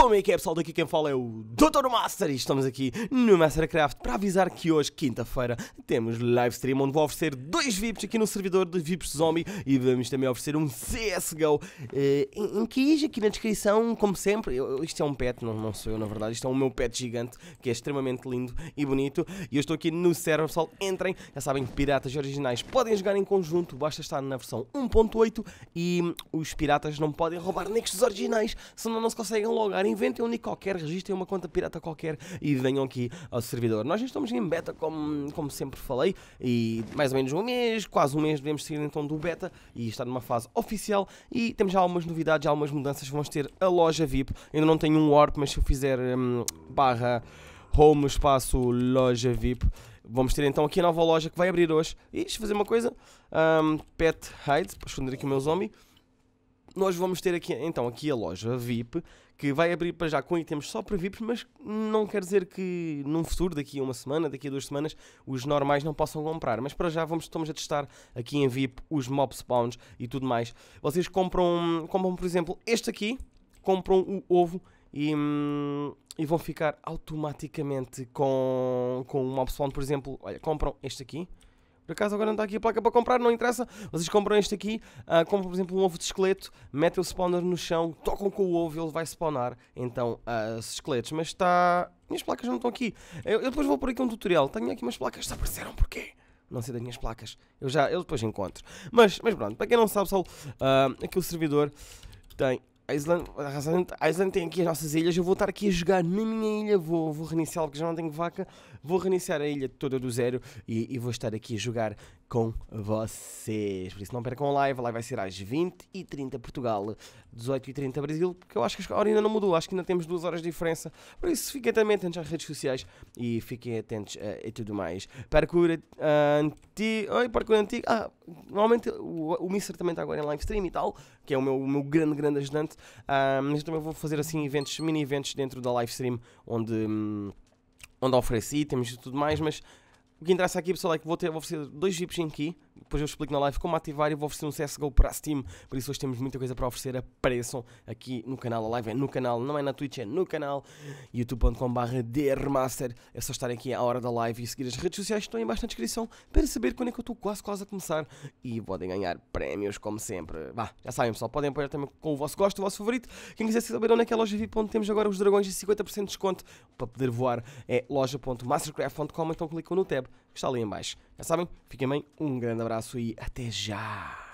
Como é que é pessoal, daqui quem fala é o Dr. Master e estamos aqui no Mastercraft para avisar que hoje, quinta-feira, temos live stream onde vou oferecer dois VIPs aqui no servidor de VIPs Zombie e vamos também oferecer um CSGO eh, em, em queijo aqui na descrição, como sempre, eu, isto é um pet, não, não sou eu na verdade, isto é um meu pet gigante que é extremamente lindo e bonito e eu estou aqui no server pessoal, entrem, já sabem que piratas originais podem jogar em conjunto, basta estar na versão 1.8 e os piratas não podem roubar nexos originais, senão não se conseguem logar inventem um nick qualquer, registrem é uma conta pirata qualquer e venham aqui ao servidor. Nós já estamos em beta, como, como sempre falei, e mais ou menos um mês, quase um mês devemos sair então do beta e está numa fase oficial e temos já algumas novidades, já algumas mudanças, vamos ter a loja VIP, ainda não tenho um warp mas se eu fizer um, barra home espaço loja VIP, vamos ter então aqui a nova loja que vai abrir hoje. E deixa eu fazer uma coisa. Um, pet Hide, para esconder aqui o meu zombie nós vamos ter aqui então aqui a loja VIP, que vai abrir para já com itens só para VIPs, mas não quer dizer que num futuro, daqui a uma semana, daqui a duas semanas, os normais não possam comprar. Mas para já vamos, estamos a testar aqui em VIP os mob spawns e tudo mais. Vocês compram, compram por exemplo, este aqui, compram o ovo e, hum, e vão ficar automaticamente com, com o mob spawn, por exemplo, olha, compram este aqui, por acaso agora não está aqui a placa para comprar, não interessa. Vocês compram este aqui, uh, compram por exemplo um ovo de esqueleto, metem o spawner no chão, tocam com o ovo e ele vai spawnar então uh, esqueletos. Mas está. Minhas placas não estão aqui. Eu, eu depois vou por aqui um tutorial. Tenho aqui umas placas, apareceram? porquê? não sei das minhas placas. Eu já, eu depois encontro. Mas, mas pronto, para quem não sabe, só uh, ah, aqui o servidor tem a Islândia, tem aqui as nossas ilhas, eu vou estar aqui a jogar na minha ilha, vou, vou reiniciar porque já não tenho vaca, vou reiniciar a ilha toda do zero e, e, vou estar aqui a jogar com vocês. Por isso não percam a live, a live vai ser às 20 h 30 Portugal, 18 h 30 Brasil, porque eu acho que a hora ainda não mudou, acho que ainda temos duas horas de diferença. Por isso fiquem também atentos às redes sociais e fiquem atentos uh, eh, a, tudo mais. Parkour uh, ti, oi, parque antigo. Ah, normalmente o, o Mister também está agora em live stream e tal, que é o meu, o meu grande, grande ajudante. Ah, mas então eu também vou fazer assim eventos, mini eventos dentro da live stream, onde, hum, onde ofereço itens e tudo mais. Mas o que interessa aqui, pessoal, é que vou, ter, vou oferecer dois VIPs aqui depois eu explico na live como ativar e vou oferecer um CSGO para a Steam. Por isso hoje temos muita coisa para oferecer. Apareçam aqui no canal. A live é no canal, não é na Twitch, é no canal. youtube.com.br DRMaster. É só estarem aqui à hora da live e seguir as redes sociais que estão aí embaixo na descrição para saber quando é que eu estou quase quase a começar. E podem ganhar prémios como sempre. Vá, já sabem pessoal, podem apoiar também com o vosso gosto, o vosso favorito. Quem quiser saber onde é que é a loja VIP, onde temos agora os dragões e 50% de desconto para poder voar é loja.mastercraft.com. Então clicam no tab está ali em baixo. Já sabem, fiquem bem, um grande abraço e até já!